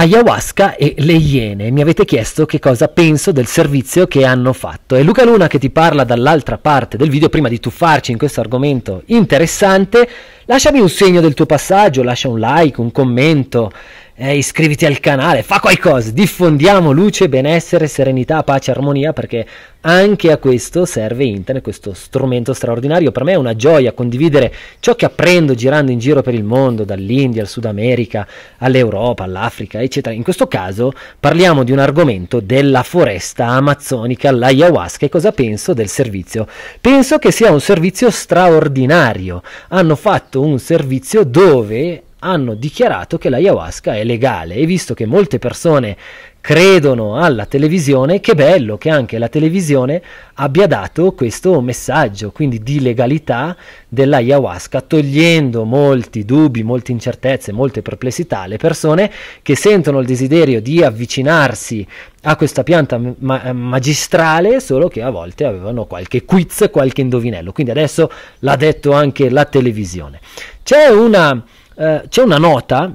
ayahuasca e le iene. Mi avete chiesto che cosa penso del servizio che hanno fatto. È Luca Luna che ti parla dall'altra parte del video. Prima di tuffarci in questo argomento interessante, lasciami un segno del tuo passaggio, lascia un like, un commento, eh, iscriviti al canale, fa qualcosa, diffondiamo luce, benessere, serenità, pace, armonia, perché anche a questo serve internet, questo strumento straordinario. Per me è una gioia condividere ciò che apprendo girando in giro per il mondo, dall'India al Sud America, all'Europa, all'Africa, eccetera. In questo caso parliamo di un argomento della foresta amazzonica, l'ayahuasca, e cosa penso del servizio? Penso che sia un servizio straordinario. Hanno fatto un servizio dove hanno dichiarato che l'ayahuasca è legale e visto che molte persone credono alla televisione, che bello che anche la televisione abbia dato questo messaggio, quindi di legalità dell'ayahuasca, togliendo molti dubbi, molte incertezze, molte perplessità alle persone che sentono il desiderio di avvicinarsi a questa pianta ma- magistrale, solo che a volte avevano qualche quiz, qualche indovinello. Quindi adesso l'ha detto anche la televisione. C'è una eh, c'è una nota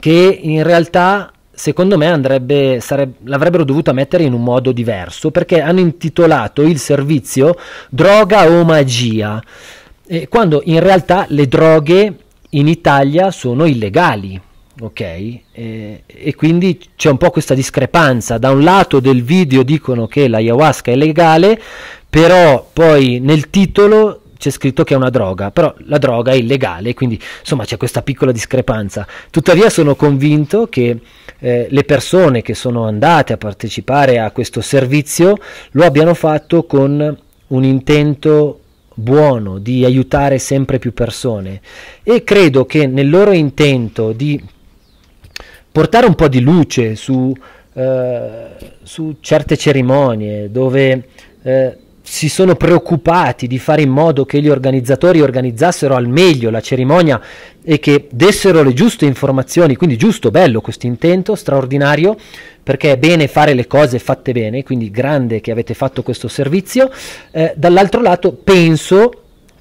che in realtà secondo me andrebbe, sareb- l'avrebbero dovuta mettere in un modo diverso perché hanno intitolato il servizio Droga o Magia, eh, quando in realtà le droghe in Italia sono illegali. Ok, eh, e quindi c'è un po' questa discrepanza. Da un lato del video dicono che l'ayahuasca è legale, però poi nel titolo c'è scritto che è una droga, però la droga è illegale, quindi insomma c'è questa piccola discrepanza. Tuttavia sono convinto che eh, le persone che sono andate a partecipare a questo servizio lo abbiano fatto con un intento buono di aiutare sempre più persone e credo che nel loro intento di portare un po' di luce su, eh, su certe cerimonie dove eh, si sono preoccupati di fare in modo che gli organizzatori organizzassero al meglio la cerimonia e che dessero le giuste informazioni, quindi giusto, bello questo intento straordinario, perché è bene fare le cose fatte bene, quindi grande che avete fatto questo servizio. Eh, dall'altro lato penso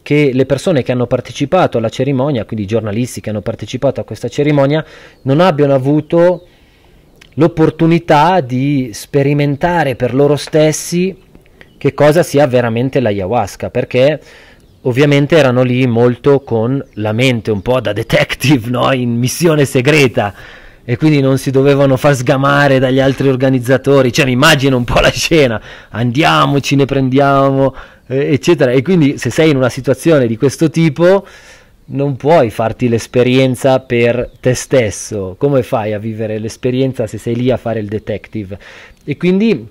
che le persone che hanno partecipato alla cerimonia, quindi i giornalisti che hanno partecipato a questa cerimonia, non abbiano avuto l'opportunità di sperimentare per loro stessi che cosa sia veramente l'ayahuasca, perché ovviamente erano lì molto con la mente, un po' da detective, no? in missione segreta. E quindi non si dovevano far sgamare dagli altri organizzatori. Cioè, mi immagino un po' la scena: andiamoci, ne prendiamo, eccetera. E quindi, se sei in una situazione di questo tipo, non puoi farti l'esperienza per te stesso. Come fai a vivere l'esperienza se sei lì a fare il detective? E quindi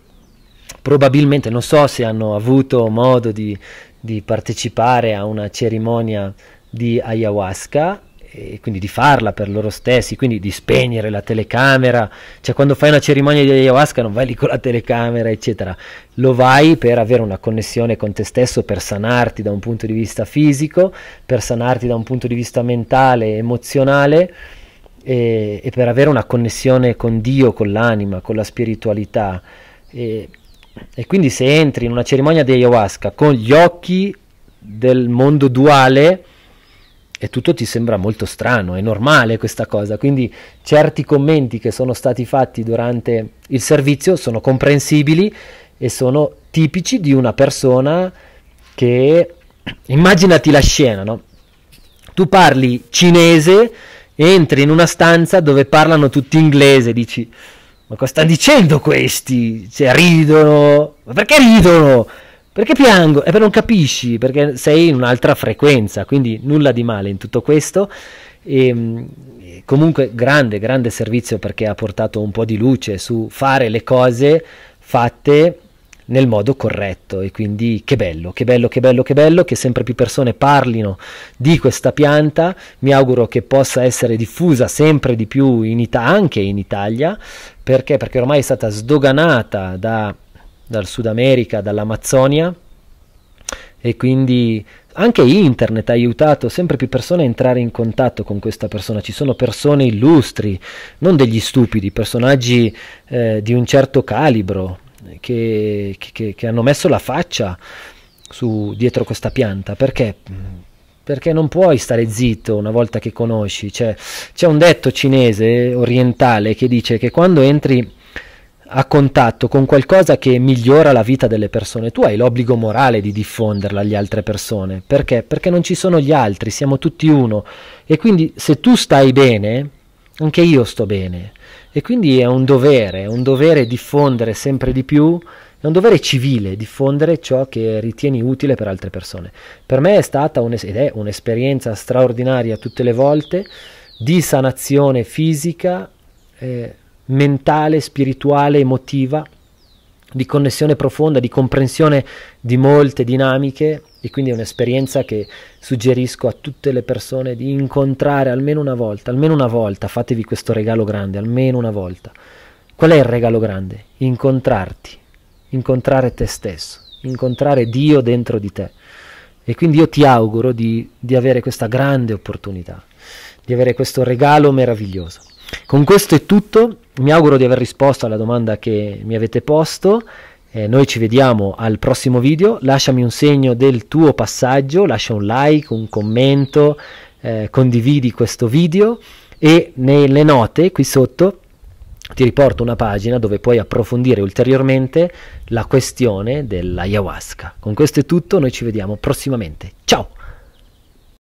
probabilmente non so se hanno avuto modo di, di partecipare a una cerimonia di ayahuasca e quindi di farla per loro stessi, quindi di spegnere la telecamera, cioè quando fai una cerimonia di ayahuasca non vai lì con la telecamera, eccetera, lo vai per avere una connessione con te stesso, per sanarti da un punto di vista fisico, per sanarti da un punto di vista mentale, emozionale e, e per avere una connessione con Dio, con l'anima, con la spiritualità. E e quindi se entri in una cerimonia di ayahuasca con gli occhi del mondo duale, e tutto ti sembra molto strano, è normale questa cosa, quindi certi commenti che sono stati fatti durante il servizio sono comprensibili e sono tipici di una persona che immaginati la scena, no? Tu parli cinese, entri in una stanza dove parlano tutti inglese, dici ma cosa stanno dicendo questi? Cioè, ridono, ma perché ridono? Perché piango? E eh, per non capisci, perché sei in un'altra frequenza, quindi nulla di male in tutto questo. E, ehm, eh, comunque grande, grande servizio perché ha portato un po' di luce su fare le cose fatte nel modo corretto e quindi che bello, che bello, che bello, che bello che sempre più persone parlino di questa pianta, mi auguro che possa essere diffusa sempre di più in Ita- anche in Italia, perché? Perché ormai è stata sdoganata da, dal Sud America, dall'Amazzonia e quindi anche internet ha aiutato sempre più persone a entrare in contatto con questa persona. Ci sono persone illustri, non degli stupidi, personaggi eh, di un certo calibro, che, che, che hanno messo la faccia su, dietro questa pianta, perché perché non puoi stare zitto una volta che conosci. Cioè, c'è un detto cinese orientale che dice che quando entri a contatto con qualcosa che migliora la vita delle persone, tu hai l'obbligo morale di diffonderla agli altre persone. Perché? Perché non ci sono gli altri, siamo tutti uno. E quindi se tu stai bene, anche io sto bene. E quindi è un dovere, è un dovere diffondere sempre di più, è un dovere civile diffondere ciò che ritieni utile per altre persone. Per me è stata un, ed è un'esperienza straordinaria tutte le volte di sanazione fisica, eh, mentale, spirituale, emotiva di connessione profonda, di comprensione di molte dinamiche e quindi è un'esperienza che suggerisco a tutte le persone di incontrare almeno una volta, almeno una volta, fatevi questo regalo grande, almeno una volta. Qual è il regalo grande? Incontrarti, incontrare te stesso, incontrare Dio dentro di te. E quindi io ti auguro di, di avere questa grande opportunità, di avere questo regalo meraviglioso. Con questo è tutto mi auguro di aver risposto alla domanda che mi avete posto. Eh, noi ci vediamo al prossimo video. Lasciami un segno del tuo passaggio, lascia un like, un commento, eh, condividi questo video e nelle note qui sotto ti riporto una pagina dove puoi approfondire ulteriormente la questione dell'ayahuasca. Con questo è tutto, noi ci vediamo prossimamente. Ciao!